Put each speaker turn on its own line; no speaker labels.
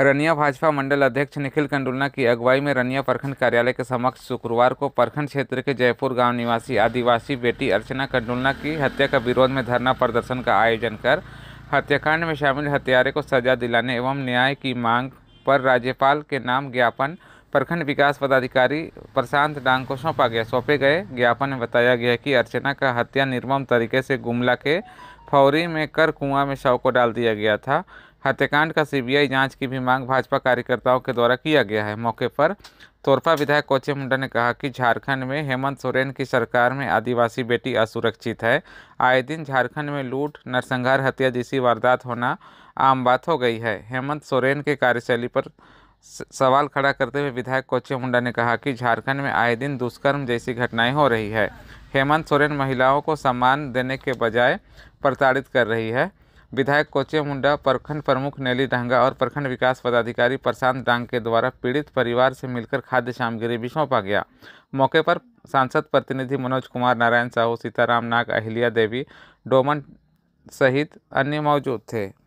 रनिया भाजपा मंडल अध्यक्ष निखिल कंडुलना की अगुवाई में रनिया प्रखंड कार्यालय के समक्ष शुक्रवार को प्रखंड क्षेत्र के जयपुर गांव निवासी आदिवासी बेटी अर्चना कंडुलना की हत्या का विरोध में धरना प्रदर्शन का आयोजन कर हत्याकांड में शामिल हत्यारे को सजा दिलाने एवं न्याय की मांग पर राज्यपाल के नाम ज्ञापन प्रखंड विकास पदाधिकारी प्रशांत डांग को सौंपा गया सौंपे गए ज्ञापन में बताया गया कि अर्चना का हत्या निर्मम तरीके से गुमला के फौरी में कर कुआं में शव को डाल दिया गया था हत्याकांड का सीबीआई जांच की भी मांग भाजपा कार्यकर्ताओं के द्वारा किया गया है मौके पर तोरपा विधायक कोचे मुंडा ने कहा कि झारखंड में हेमंत सोरेन की सरकार में आदिवासी बेटी असुरक्षित है आए दिन झारखंड में लूट नरसंहार हत्या जैसी वारदात होना आम बात हो गई है हेमंत सोरेन के कार्यशैली पर सवाल खड़ा करते हुए विधायक कोचे मुंडा ने कहा कि झारखंड में आए दिन दुष्कर्म जैसी घटनाएं हो रही है हेमंत सोरेन महिलाओं को सम्मान देने के बजाय प्रताड़ित कर रही है विधायक कोचे मुंडा प्रखंड प्रमुख नैली डांगा और प्रखंड विकास पदाधिकारी प्रशांत डांग के द्वारा पीड़ित परिवार से मिलकर खाद्य सामग्री भी सौंपा गया मौके पर सांसद प्रतिनिधि मनोज कुमार नारायण साहू सीताराम नाग अहिल्या देवी डोमन सहित अन्य मौजूद थे